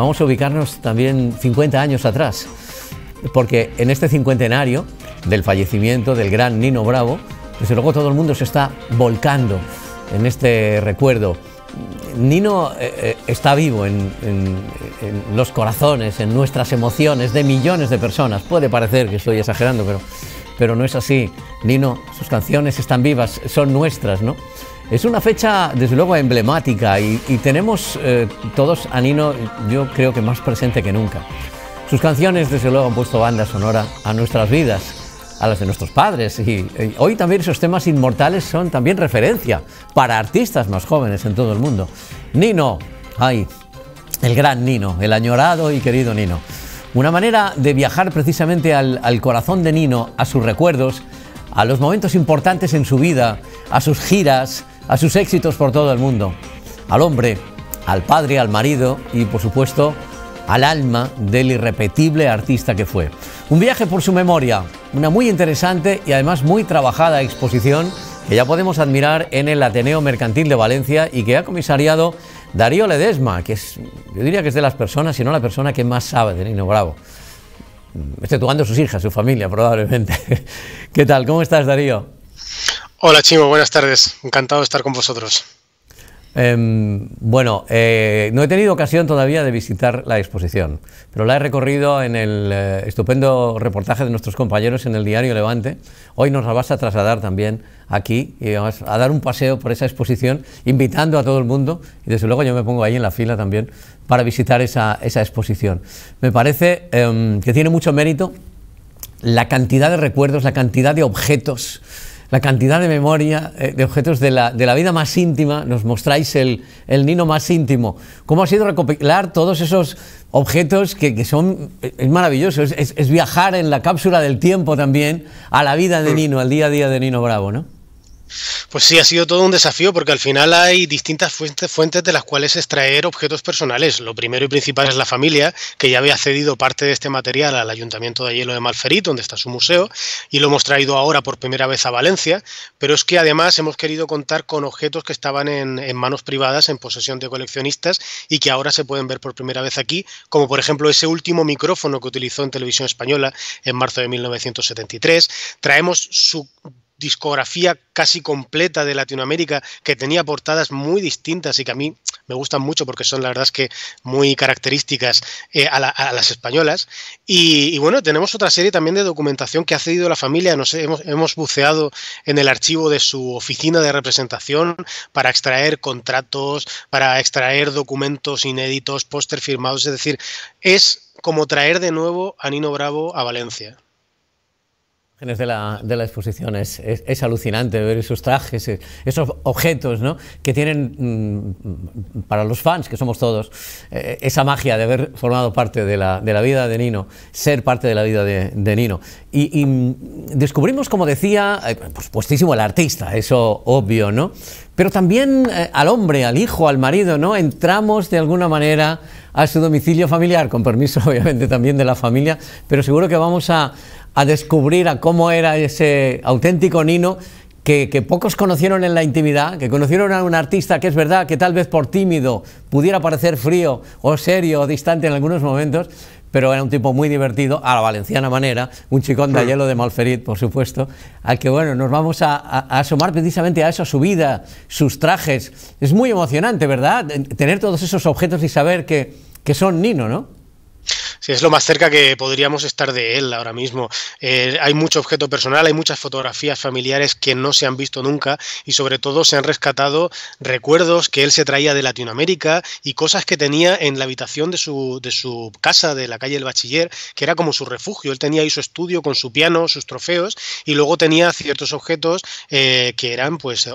vamos a ubicarnos también 50 años atrás, porque en este cincuentenario del fallecimiento del gran Nino Bravo, desde luego todo el mundo se está volcando en este recuerdo. Nino eh, eh, está vivo en, los corazones, en nuestras emociones de millones de personas. Puede parecer que estoy exagerando, pero, pero no es así. Nino, sus canciones están vivas, son nuestras, ¿no? Es una fecha, desde luego, emblemática y, tenemos eh, todos a Nino, yo creo que más presente que nunca. Sus canciones, desde luego, han puesto banda sonora a nuestras vidas, a las de nuestros padres y, hoy también esos temas inmortales son también referencia para artistas más jóvenes en todo el mundo. Nino, ay, el gran Nino, el añorado y querido Nino. Una manera de viajar precisamente al, al corazón de Nino, a sus recuerdos, a los momentos importantes en su vida, a sus giras, a sus éxitos por todo el mundo, al hombre, al padre, al marido y por supuesto al alma del irrepetible artista que fue. Un viaje por su memoria, una muy interesante y además muy trabajada exposición que ya podemos admirar en el Ateneo Mercantil de Valencia y que ha comisariado Darío Ledesma, que es, yo diría que es de las personas, si no la persona que más sabe de Nino Bravo, exceptuando sus hijas, su familia probablemente. ¿Qué tal? ¿Cómo estás, Darío? Hola Chimo, buenas tardes. Encantado de estar con vosotros. Em, bueno, eh, no he tenido ocasión todavía de visitar la exposición, pero la he recorrido en el eh, estupendo reportaje de nuestros compañeros en el diario Levante. Hoy nos la vas a trasladar también aquí y vamos a dar un paseo por esa exposición, invitando a todo el mundo, y desde luego yo me pongo ahí en la fila también, para visitar esa, esa exposición. Me parece em, que tiene mucho mérito la cantidad de recuerdos, la cantidad de objetos la cantidad de memoria eh, de objetos de la, de la, vida más íntima, nos mostráis el, el, Nino más íntimo. ¿Cómo ha sido recopilar todos esos objetos que, son, eh, es maravilloso, es viajar en la cápsula del tiempo también a la vida de Nino, al día a día de Nino Bravo, ¿no? Pues sí, ha sido todo un desafío porque al final hay distintas fuentes, de las cuales extraer objetos personales. Lo primero y principal es la familia, que ya había cedido parte de este material al Ayuntamiento de Hielo de Malferit, donde está su museo, y lo hemos traído ahora por primera vez a Valencia, pero es que además hemos querido contar con objetos que estaban en, en manos privadas, en posesión de coleccionistas, y que ahora se pueden ver por primera vez aquí, como por ejemplo ese último micrófono que utilizó en televisión española en marzo de 1973. Traemos su discografía casi completa de Latinoamérica que tenía portadas muy distintas y que a mí me gustan mucho porque son la verdad es que muy características eh, a, las españolas. Y, bueno, tenemos otra serie también de documentación que ha cedido la familia. Nos hemos, hemos buceado en el archivo de su oficina de representación para extraer contratos, para extraer documentos inéditos, póster firmados. Es decir, es como traer de nuevo a Nino Bravo a Valencia de la, exposición. Es, alucinante ver esos trajes, esos objetos ¿no? que tienen, mm, para los fans, que somos todos, eh, esa magia de haber formado parte de la, vida de Nino, ser parte de la vida de, Nino. Y, mm, descubrimos, como decía, pues pues el artista, eso obvio, ¿no? Pero también eh, al hombre, al hijo, al marido, ¿no? Entramos de alguna manera a su domicilio familiar, con permiso obviamente también de la familia, pero seguro que vamos a, a descubrir a cómo era ese auténtico Nino que, pocos conocieron en la intimidad, que conocieron a un artista que es verdad que tal vez por tímido pudiera parecer frío o serio o distante en algunos momentos, pero era un tipo muy divertido, a la valenciana manera, un chicón de hielo hmm. de Malferit, por supuesto, al que bueno, nos vamos a, asomar precisamente a eso, su vida, sus trajes. Es muy emocionante, ¿verdad? Tener todos esos objetos y saber que, que son Nino, ¿no? Sí, es lo más cerca que podríamos estar de él ahora mismo. Eh, hay mucho objeto personal, hay muchas fotografías familiares que no se han visto nunca y sobre todo se han rescatado recuerdos que él se traía de Latinoamérica y cosas que tenía en la habitación de su, de su casa de la calle del bachiller, que era como su refugio. Él tenía ahí su estudio con su piano, sus trofeos y luego tenía ciertos objetos eh, que eran pues eh,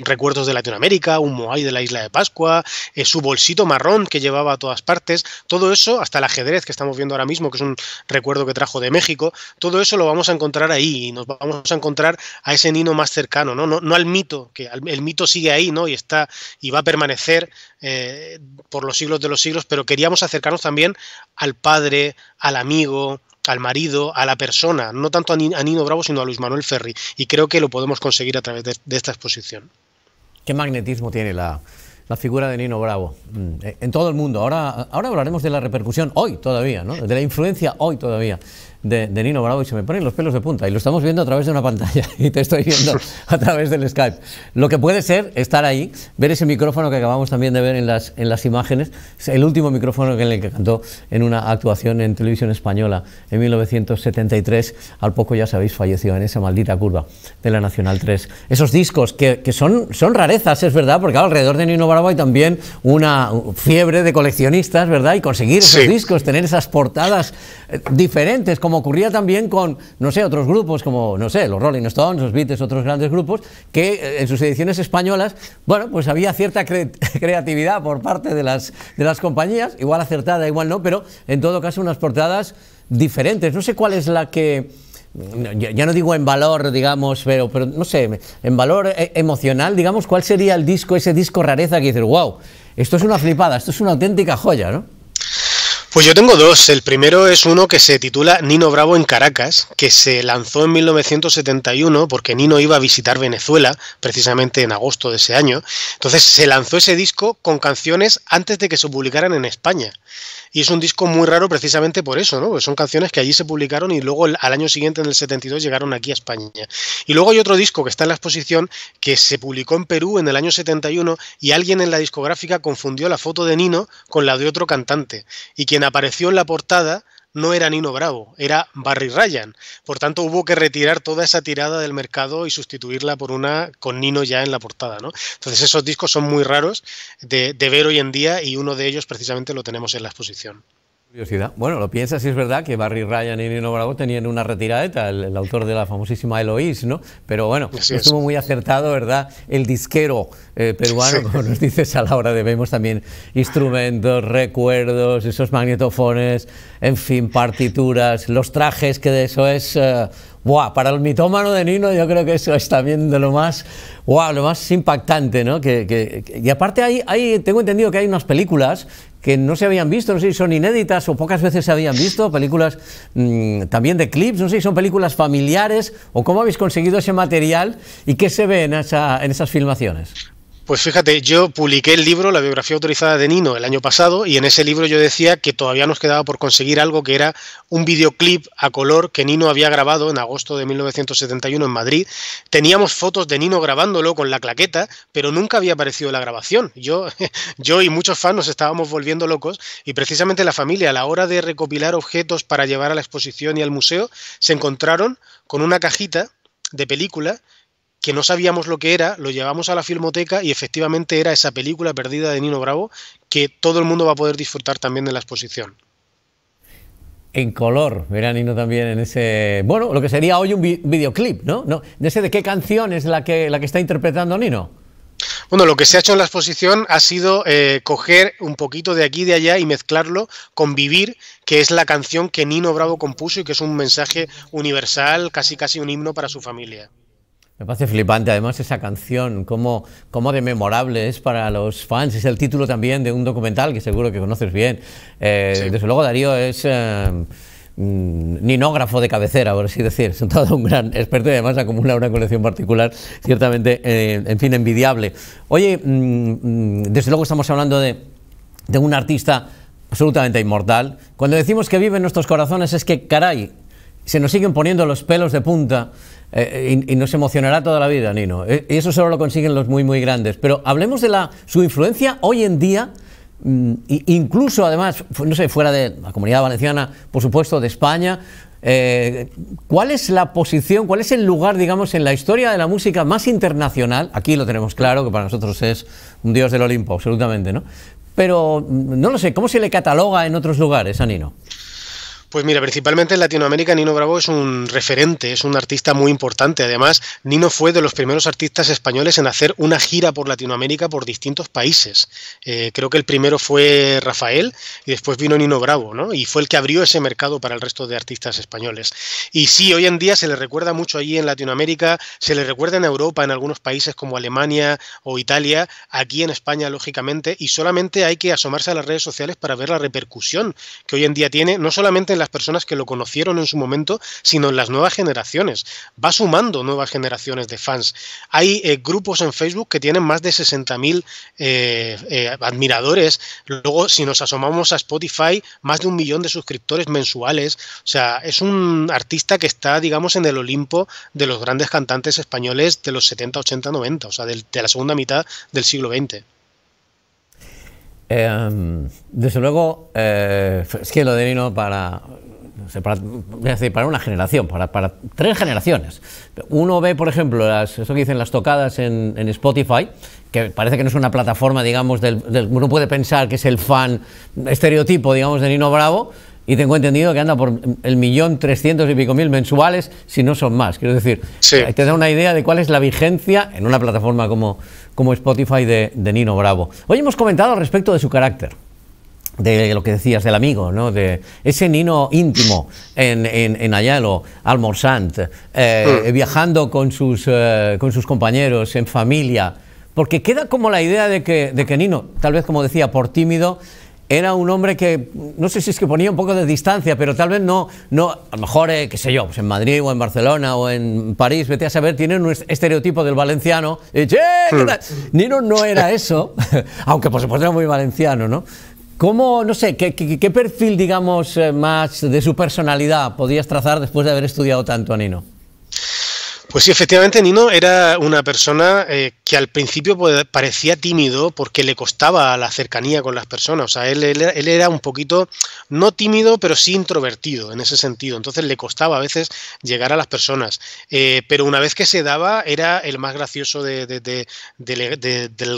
recuerdos de Latinoamérica, un moai de la isla de Pascua, su bolsito marrón que llevaba a todas partes, todo eso hasta el ajedrez que está estamos viendo ahora mismo, que es un recuerdo que trajo de México, todo eso lo vamos a encontrar ahí y nos vamos a encontrar a ese Nino más cercano, ¿no? No, al mito, que el mito sigue ahí, ¿no? Y está y va a permanecer eh, por los siglos de los siglos, pero queríamos acercarnos también al padre, al amigo, al marido, a la persona, no tanto a Nino Bravo, sino a Luis Manuel Ferri. Y creo que lo podemos conseguir a través de esta exposición. ¿Qué magnetismo tiene la, la figura de Nino Bravo mm, eh, en todo el mundo. Ahora, ahora hablaremos de la repercusión hoy todavía, ¿no? de la influencia hoy todavía de, Nino Bravo y se me ponen los pelos de punta. Y lo estamos viendo a través de una pantalla y te estoy viendo a través del Skype. Lo que puede ser estar ahí, ver ese micrófono que acabamos también de ver en las, en las imágenes, el último micrófono en el que cantó en una actuación en televisión española en 1973. Al poco ya sabéis, falleció en esa maldita curva de la Nacional 3. Esos discos que, que son, son rarezas, es verdad, porque alrededor de Nino Bravo hay también una fiebre de coleccionistas, ¿verdad? Y conseguir esos discos, tener esas portadas eh, diferentes, como ocurría también con, no sé, otros grupos como, no sé, los Rolling Stones, los Beatles, otros grandes grupos, que eh, en sus ediciones españolas, bueno, pues había cierta creatividad por parte de las, de compañías, igual acertada, igual no, pero en todo caso unas portadas diferentes. No sé cuál es la que... Ya no digo en valor, digamos, pero, pero no sé, en valor eh, emocional, digamos, ¿cuál sería el disco, ese disco rareza que dices, wow, esto es una flipada, esto es una auténtica joya, ¿no? Pues yo tengo dos. El primero es uno que se titula Nino Bravo en Caracas, que se lanzó en 1971 porque Nino iba a visitar Venezuela, precisamente en agosto de ese año. Entonces se lanzó ese disco con canciones antes de que se publicaran en España. Y es un disco muy raro precisamente por eso, ¿no? son canciones que allí se publicaron y luego al año siguiente, en el 72, llegaron aquí a España. Y luego hay otro disco que está en la exposición que se publicó en Perú en el año 71 y alguien en la discográfica confundió la foto de Nino con la de otro cantante. Y quien apareció en la portada no era Nino Bravo, era Barry Ryan. Por tanto, hubo que retirar toda esa tirada del mercado y sustituirla por una con Nino ya en la portada. ¿no? Entonces, esos discos son muy raros de ver hoy en día y uno de ellos precisamente lo tenemos en la exposición. Bueno, lo piensas si es verdad que Barry Ryan y Nino Bravo tenían una retirada, el, autor de la famosísima Eloís, ¿no? Pero bueno, estuvo muy acertado, ¿verdad? El disquero eh, peruano, como nos dices a la hora de vemos también instrumentos, recuerdos, esos magnetofones, en fin, partituras, los trajes, que de eso es eh, para el mitómano de Nino yo creo que eso es también de lo más, lo más impactante, ¿no? que, y aparte hay, hay, tengo entendido que hay unas películas que no se habían visto, no sé si son inéditas o pocas veces se habían visto, películas mm, también de clips, no sé si son películas familiares o cómo habéis conseguido ese material y qué se ve en, esa, en esas filmaciones. Pues fíjate, yo publiqué el libro, la biografía autorizada de Nino, el año pasado, y en ese libro yo decía que todavía nos quedaba por conseguir algo que era un videoclip a color que Nino había grabado en agosto de 1971 en Madrid. Teníamos fotos de Nino grabándolo con la claqueta, pero nunca había aparecido la grabación. Yo, yo y muchos fans nos estábamos volviendo locos, y precisamente la familia, a la hora de recopilar objetos para llevar a la exposición y al museo, se encontraron con una cajita de película que no sabíamos lo que era, lo llevamos a la filmoteca y efectivamente era esa película perdida de Nino Bravo que todo el mundo va a poder disfrutar también de la exposición. En color, verá Nino también en ese, bueno, lo que sería hoy un videoclip, ¿no? ¿no? de qué canción es la que, la que está interpretando Nino. Bueno, lo que se ha hecho en la exposición ha sido eh, coger un poquito de aquí y de allá y mezclarlo con Vivir, que es la canción que Nino Bravo compuso y que es un mensaje universal, casi casi un himno para su familia. Me parece flipante además esa canción, cómo, cómo, de memorable es para los fans. Es el título también de un documental que seguro que conoces bien. Eh, desde luego Darío es eh, mm, ninógrafo de cabecera, por así decir. Es todo un gran experto y además acumula una colección particular ciertamente, eh, en fin, envidiable. Oye, mm, mm, desde luego estamos hablando de, de un artista absolutamente inmortal. Cuando decimos que vive en nuestros corazones es que, caray, se nos siguen poniendo los pelos de punta eh, y, nos emocionará toda la vida, Nino. y eh, eso solo lo consiguen los muy, muy grandes. Pero hablemos de la, su influencia hoy en día, mm, incluso además, no sé, fuera de la comunidad valenciana, por supuesto, de España. Eh, ¿Cuál es la posición, cuál es el lugar, digamos, en la historia de la música más internacional? Aquí lo tenemos claro, que para nosotros es un dios del Olimpo, absolutamente, ¿no? Pero mm, no lo sé, ¿cómo se le cataloga en otros lugares a Nino? Pues mira, principalmente en Latinoamérica Nino Bravo es un referente, es un artista muy importante. Además, Nino fue de los primeros artistas españoles en hacer una gira por Latinoamérica por distintos países. Eh, creo que el primero fue Rafael y después vino Nino Bravo, ¿no? Y fue el que abrió ese mercado para el resto de artistas españoles. Y sí, hoy en día se le recuerda mucho allí en Latinoamérica, se le recuerda en Europa, en algunos países como Alemania o Italia, aquí en España, lógicamente, y solamente hay que asomarse a las redes sociales para ver la repercusión que hoy en día tiene, no solamente en la las personas que lo conocieron en su momento, sino en las nuevas generaciones. Va sumando nuevas generaciones de fans. Hay eh, grupos en Facebook que tienen más de 60.000 eh, eh, admiradores. Luego, si nos asomamos a Spotify, más de un millón de suscriptores mensuales. O sea, es un artista que está, digamos, en el Olimpo de los grandes cantantes españoles de los 70, 80, 90, o sea, de la segunda mitad del siglo XX. Em, desde luego, eh, es que lo de Nino para, no para, una generación, para, para, tres generaciones. Uno ve, por ejemplo, las, eso que dicen las tocadas en, Spotify, que parece que no es una plataforma, digamos, del, grupo uno puede pensar que es el fan estereotipo, digamos, de Nino Bravo, y tengo entendido que anda por el millón trescientos y pico mil mensuales, si no son más. Quiero decir, sí. Eh, te da una idea de cuál es la vigencia en una plataforma como, como Spotify de, Nino Bravo. Hoy hemos comentado al respecto de su carácter, de lo que decías, del amigo, ¿no? de ese Nino íntimo en, Ayalo, almorzant, eh, mm. viajando eh, con sus, compañeros, en familia, porque queda como la idea de que Nino, tal vez como decía, por tímido, era un hombre que no sé si es que ponía un poco de distancia, pero tal vez no, no a lo mejor, eh, qué sé yo, pues en Madrid o en Barcelona o en París, vete a saber, tienen un estereotipo del valenciano. Y, eh, hmm. Nino no era eso, aunque por supuesto era muy valenciano, ¿no? ¿Cómo, no sé, qué, qué perfil, digamos, eh, más de su personalidad podías trazar después de haber estudiado tanto a Nino? Pues sí, efectivamente, Nino era una persona eh, que al principio pues, parecía tímido porque le costaba la cercanía con las personas. O sea, él, él, era un poquito, no tímido, pero sí introvertido en ese sentido. Entonces le costaba a veces llegar a las personas. Eh, pero una vez que se daba, era el más gracioso del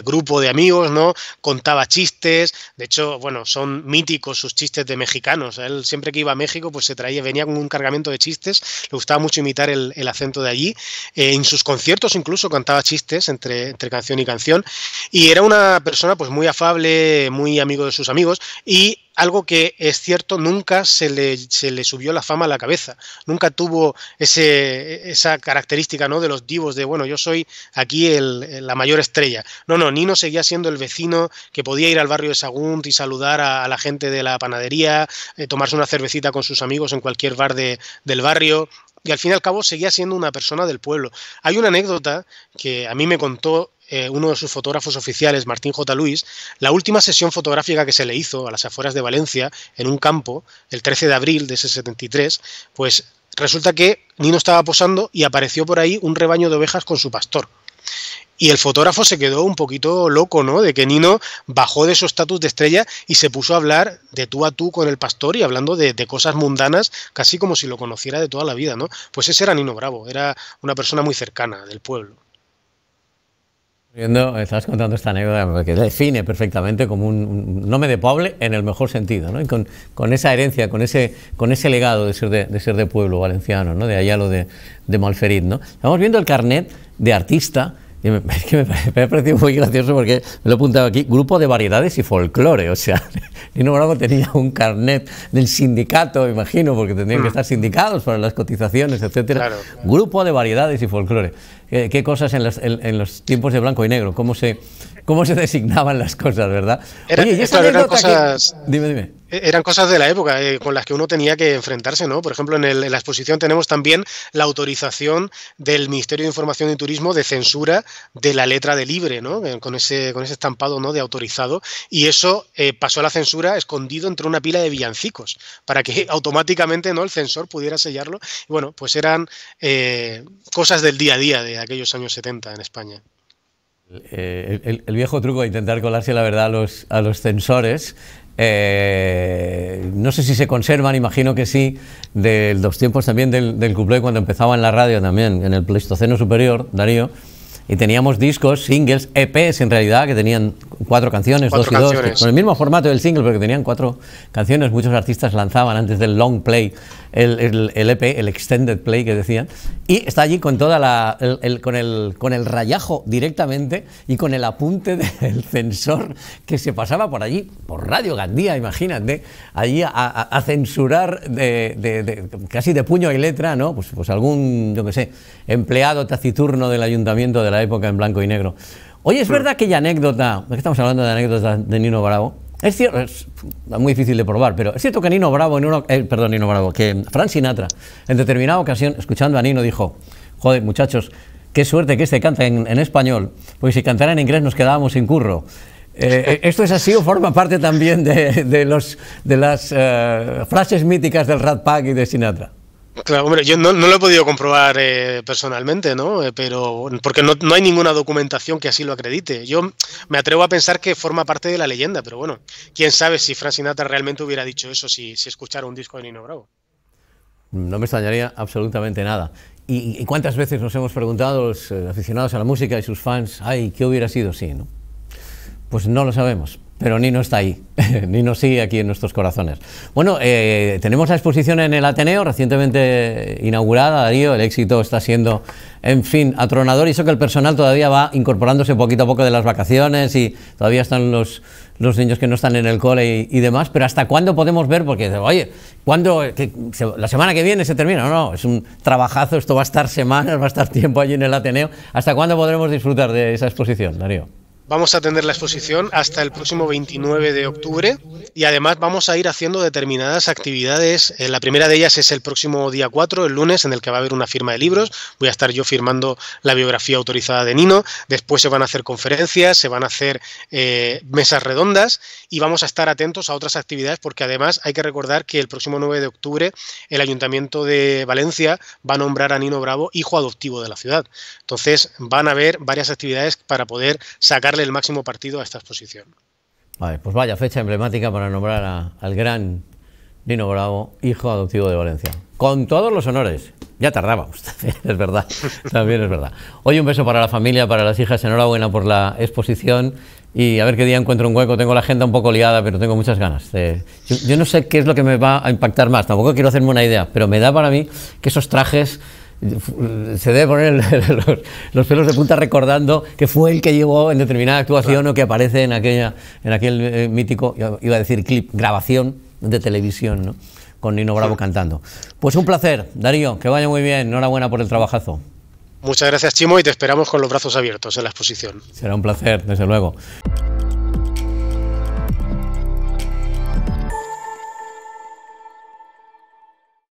grupo de amigos, ¿no? Contaba chistes. De hecho, bueno, son míticos sus chistes de mexicanos. Él siempre que iba a México, pues se traía, venía con un cargamento de chistes. Le gustaba mucho imitar el acento de allí en sus conciertos incluso cantaba chistes entre, entre canción y canción. Y era una persona pues muy afable, muy amigo de sus amigos. Y algo que es cierto, nunca se le, se le, subió la fama a la cabeza, nunca tuvo ese, esa característica ¿no? de los divos de, bueno, yo soy aquí el, la mayor estrella. No, no, Nino seguía siendo el vecino que podía ir al barrio de Sagunt y saludar a, la gente de la panadería, eh, tomarse una cervecita con sus amigos en cualquier bar del barrio, y al fin y al cabo seguía siendo una persona del pueblo. Hay una anécdota que a mí me contó eh, uno de sus fotógrafos oficiales, Martín J. Luis, la última sesión fotográfica que se le hizo a las afueras de Valencia, en un campo, el 13 de abril de ese 73, pues resulta que Nino estaba posando y apareció por ahí un rebaño de ovejas con su pastor. Y el fotógrafo se quedó un poquito loco, ¿no? De que Nino bajó de su estatus de estrella y se puso a hablar de tú a tú con el pastor y hablando de, de, cosas mundanas, casi como si lo conociera de toda la vida, ¿no? Pues ese era Nino Bravo, era una persona muy cercana del pueblo. Estás estabas contando esta anécdota que define perfectamente como un, nombre de pueblo en el mejor sentido, ¿no? Y con, esa herencia, con ese, con ese legado de ser de, de ser de pueblo valenciano, ¿no? De allá lo de, Malferit, ¿no? Estamos viendo el carnet de artista, me, que me, ha parecido muy gracioso porque lo he apuntado aquí, grupo de variedades y folclore, o sea, no Bravo tenía un carnet del sindicato, imagino, porque tendrían que mm. estar sindicados para las cotizaciones, etcétera. Grupo de variedades y folclore. Eh, qué cosas en, los tiempos de blanco y negro, cómo se, cómo se designaban las cosas, ¿verdad? Oye, y eh, esa anécdota Dime, dime eran cosas de la época eh, con las que uno tenía que enfrentarse, ¿no? Por ejemplo, en, la exposición tenemos también la autorización del Ministerio de Información y Turismo de censura de la letra de libre, ¿no? Eh, con ese, con ese estampado, ¿no? De autorizado. Y eso eh, pasó a la censura escondido entre una pila de villancicos para que automáticamente, ¿no? El censor pudiera sellarlo. bueno, pues eran cosas del día a día de aquellos años 70 en España el, viejo truco de intentar colarse la verdad a los, a censores. Eh, no sé si se conservan, imagino que sí, de los tiempos también del, del cuando empezaba en la radio también, en el Pleistoceno Superior, Darío, y teníamos discos, singles, EPs en realidad, que tenían cuatro canciones, dos y dos, con el mismo formato del single, porque tenían cuatro canciones. Muchos artistas lanzaban antes del long play el, el, el EP, el extended play que decían, y está allí con toda la, el, con, el, con el rayajo directamente y con el apunte del censor que se pasaba por allí, por Radio Gandía, imagínate, allí a, censurar de, casi de puño y letra, ¿no? Pues, pues algún, yo qué sé, empleado taciturno del ayuntamiento de la época en blanco y negro Oye, es hmm. verdad aquella anécdota, estamos hablando de anécdotas de Nino Bravo. Es cierto, es muy difícil de probar, pero es cierto que Nino Bravo, en eh, perdón, Nino Bravo, que Frank Sinatra, en determinada ocasión, escuchando a Nino, dijo: Joder, muchachos, qué suerte que este canta en, español, porque si cantara en inglés nos quedábamos sin curro. Eh, eh, ¿Esto es así o forma parte también de, las frases míticas del Rat Pack y de Sinatra? Claro, hombre, yo no, lo he podido comprobar eh, personalmente, ¿no? Eh, pero porque no, hay ninguna documentación que así lo acredite. Yo me atrevo a pensar que forma parte de la leyenda, pero bueno, quién sabe si Frank realmente hubiera dicho eso si, escuchara un disco de Nino Bravo. No me extrañaría absolutamente nada. ¿Y, cuántas veces nos hemos preguntado los eh, aficionados a la música y sus fans, ay, qué hubiera sido si, ¿no? Pues no lo sabemos. Pero Nino está ahí, Nino sigue aquí en nuestros corazones. Bueno, eh, tenemos la exposición en el Ateneo, recientemente inaugurada, Darío, el éxito está siendo, en fin, atronador, y eso que el personal todavía va incorporándose poquito a poco de las vacaciones y todavía están los, los niños que no están en el cole y, demás, pero ¿hasta cuándo podemos ver? Porque, oye, ¿cuándo? ¿La semana que viene se termina? No, no, es un trabajazo, esto va a estar semanas, va a estar tiempo allí en el Ateneo. ¿Hasta cuándo podremos disfrutar de esa exposición, Darío? Vamos a atender la exposición hasta el próximo 29 de octubre y además vamos a ir haciendo determinadas actividades. Eh, la primera de ellas es el próximo día 4, el lunes, en el que va a haber una firma de libros. Voy a estar yo firmando la biografía autorizada de Nino. Después se van a hacer conferencias, se van a hacer eh, mesas redondas y vamos a estar atentos a otras actividades porque además hay que recordar que el próximo 9 de octubre el Ayuntamiento de Valencia va a nombrar a Nino Bravo hijo adoptivo de la ciudad. Entonces van a haber varias actividades para poder sacar el máximo partido a esta exposición. Vale, pues vaya fecha emblemática para nombrar al gran Nino Bravo, hijo adoptivo de Valencia. Con todos los honores. Ya tardábamos, es verdad, también es verdad. Hoy un beso para la familia, para las hijas, enhorabuena por la exposición y a ver qué día encuentro un hueco. Tengo la agenda un poco liada, pero tengo muchas ganas. Yo, yo no sé qué es lo que me va a impactar más, tampoco quiero hacerme una idea, pero me da para mí que esos trajes se debe poner los, pelos de punta recordando que fue el que llegó en determinada actuación o que aparece en aquella en aquel eh, mítico iba a decir clip grabación de televisión ¿no? con Nino Bravo cantando pues un placer Darío que vaya muy bien enhorabuena por el trabajazo muchas gracias Chimo y te esperamos con los brazos abiertos en la exposición será un placer desde luego